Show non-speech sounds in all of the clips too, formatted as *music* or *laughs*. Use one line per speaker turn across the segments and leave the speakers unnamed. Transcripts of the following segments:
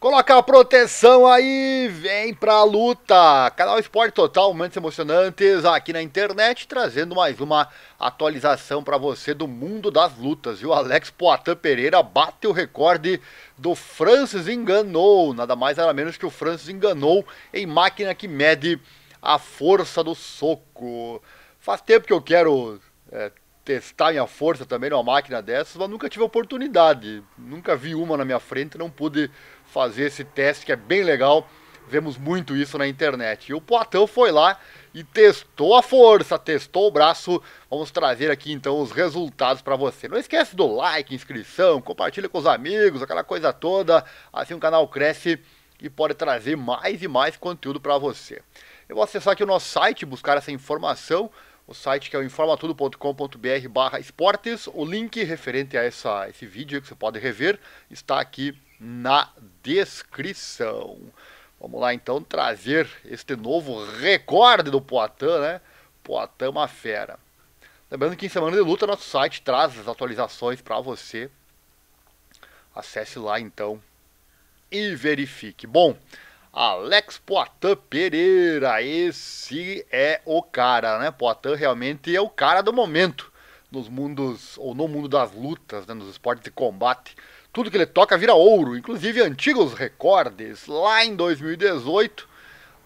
Coloca a proteção aí, vem pra luta! Canal Esporte Total, momentos emocionantes aqui na internet, trazendo mais uma atualização para você do mundo das lutas. E o Alex Poitin Pereira bate o recorde do Francis Enganou, nada mais nada menos que o Francis Enganou em máquina que mede a força do soco. Faz tempo que eu quero é, testar minha força também numa máquina dessas, mas nunca tive oportunidade, nunca vi uma na minha frente, não pude fazer esse teste que é bem legal. Vemos muito isso na internet. E o Poitin foi lá e testou a força, testou o braço. Vamos trazer aqui então os resultados para você. Não esquece do like, inscrição, compartilha com os amigos, aquela coisa toda. Assim o canal cresce e pode trazer mais e mais conteúdo para você. Eu vou acessar aqui o nosso site, buscar essa informação o site que é o informatudo.com.br barra esportes. O link referente a essa, esse vídeo que você pode rever está aqui na descrição. Vamos lá então trazer este novo recorde do Poitin, né? Poitin é uma fera. Lembrando que em Semana de Luta nosso site traz as atualizações para você. Acesse lá então e verifique. Bom, Alex Poitin Pereira. Esse é o cara, né? Poitin realmente é o cara do momento nos mundos, ou no mundo das lutas, né? nos esportes de combate. Tudo que ele toca vira ouro, inclusive antigos recordes. Lá em 2018,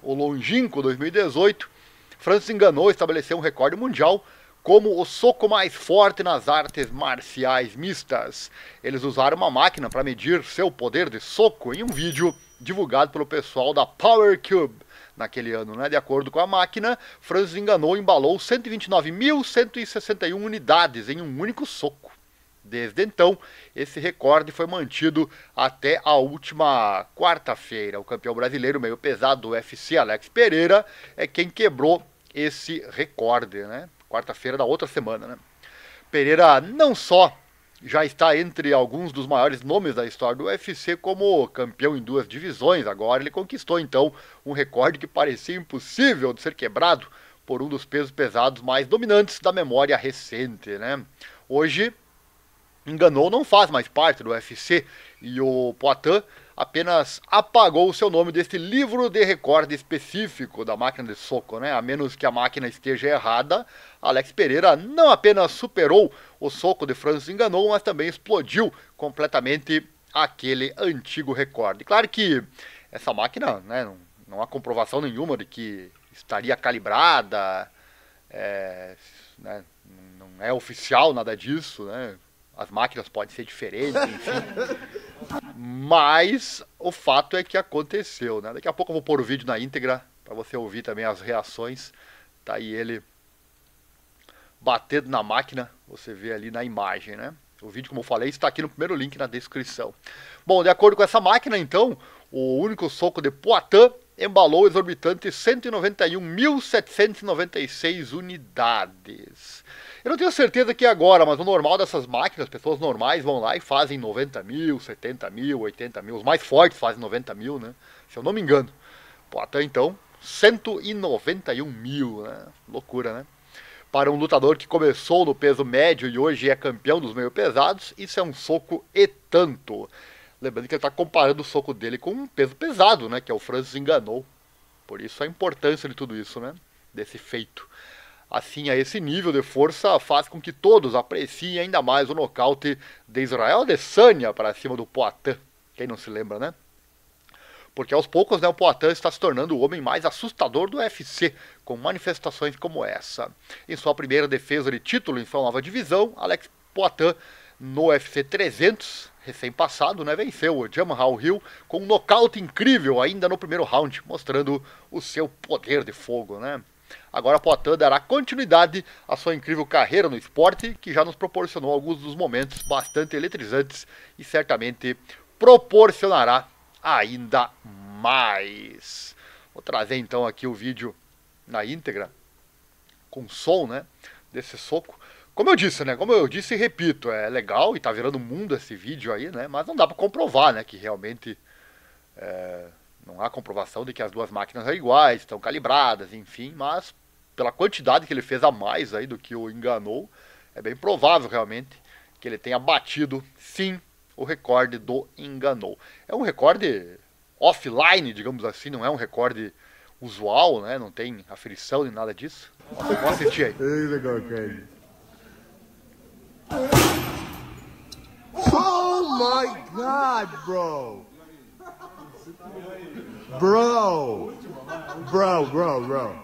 o longínquo 2018, Francis enganou, estabeleceu um recorde mundial como o soco mais forte nas artes marciais mistas. Eles usaram uma máquina para medir seu poder de soco em um vídeo divulgado pelo pessoal da Power Cube naquele ano, né? De acordo com a máquina, Francis enganou e embalou 129.161 unidades em um único soco. Desde então, esse recorde foi mantido até a última quarta-feira. O campeão brasileiro meio pesado do UFC, Alex Pereira, é quem quebrou esse recorde, né? quarta-feira da outra semana. Né? Pereira não só já está entre alguns dos maiores nomes da história do UFC como campeão em duas divisões. Agora ele conquistou então um recorde que parecia impossível de ser quebrado por um dos pesos pesados mais dominantes da memória recente, né? Hoje enganou não faz mais parte do UFC e o Poitin apenas apagou o seu nome desse livro de recorde específico da máquina de soco, né? A menos que a máquina esteja errada, Alex Pereira não apenas superou o soco de Francis Enganou, mas também explodiu completamente aquele antigo recorde. Claro que essa máquina, né, não, não há comprovação nenhuma de que estaria calibrada, é, né, não é oficial nada disso, né? As máquinas podem ser diferentes, enfim. *laughs* Mas o fato é que aconteceu, né? Daqui a pouco eu vou pôr o vídeo na íntegra para você ouvir também as reações. Tá aí ele batendo na máquina, você vê ali na imagem, né? O vídeo, como eu falei, está aqui no primeiro link na descrição. Bom, de acordo com essa máquina, então, o único soco de Poitin embalou exorbitante 191.796 unidades. Eu não tenho certeza que é agora, mas o normal dessas máquinas, pessoas normais vão lá e fazem 90 mil, 70 mil, 80 mil. Os mais fortes fazem 90 mil, né? Se eu não me engano. Pô, até então, 191 mil, né? Loucura, né? Para um lutador que começou no peso médio e hoje é campeão dos meio pesados, isso é um soco e tanto. Lembrando que ele está comparando o soco dele com um peso pesado, né? Que é o Francis enganou. Por isso a importância de tudo isso, né? Desse feito. Assim, a esse nível de força faz com que todos apreciem ainda mais o nocaute de Israel Adesanya para cima do Poitin. Quem não se lembra, né? Porque aos poucos né, o Poitin está se tornando o homem mais assustador do UFC, com manifestações como essa. Em sua primeira defesa de título em sua nova divisão, Alex Poitin no UFC 300, recém-passado, né, venceu o Jamal Hill com um nocaute incrível ainda no primeiro round, mostrando o seu poder de fogo, né? Agora Poitin dará continuidade à sua incrível carreira no esporte, que já nos proporcionou alguns dos momentos bastante eletrizantes e certamente proporcionará ainda mais. Vou trazer então aqui o vídeo na íntegra com som, né, desse soco. Como eu disse, né? Como eu disse e repito, é legal e tá virando mundo esse vídeo aí, né? Mas não dá para comprovar, né? Que realmente é, não há comprovação de que as duas máquinas são iguais, estão calibradas, enfim. Mas pela quantidade que ele fez a mais aí do que o enganou, é bem provável realmente que ele tenha batido, sim, o recorde do enganou. É um recorde offline, digamos assim, não é um recorde usual, né? Não tem aferição nem nada disso. Vamos assistir aí. É legal, cara. my god, bro. Bro. Bro, bro, bro.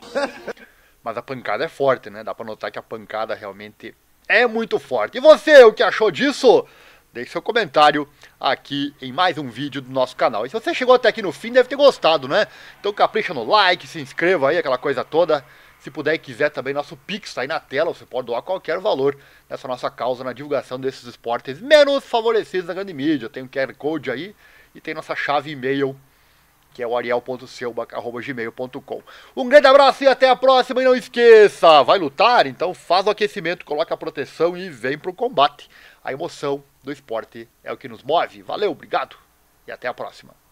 *laughs* Mas a pancada é forte, né? Dá pra notar que a pancada realmente é muito forte. E você, o que achou disso? Deixe seu comentário aqui em mais um vídeo do nosso canal. E se você chegou até aqui no fim, deve ter gostado, né? Então capricha no like, se inscreva aí, aquela coisa toda. Se puder e quiser também, nosso Pix está aí na tela, você pode doar qualquer valor nessa nossa causa na divulgação desses esportes menos favorecidos na grande mídia. Tem o um QR Code aí e tem nossa chave e-mail, que é o ariel.selba.gmail.com. Um grande abraço e até a próxima. E não esqueça, vai lutar? Então faz o aquecimento, coloca a proteção e vem para o combate. A emoção do esporte é o que nos move. Valeu, obrigado e até a próxima.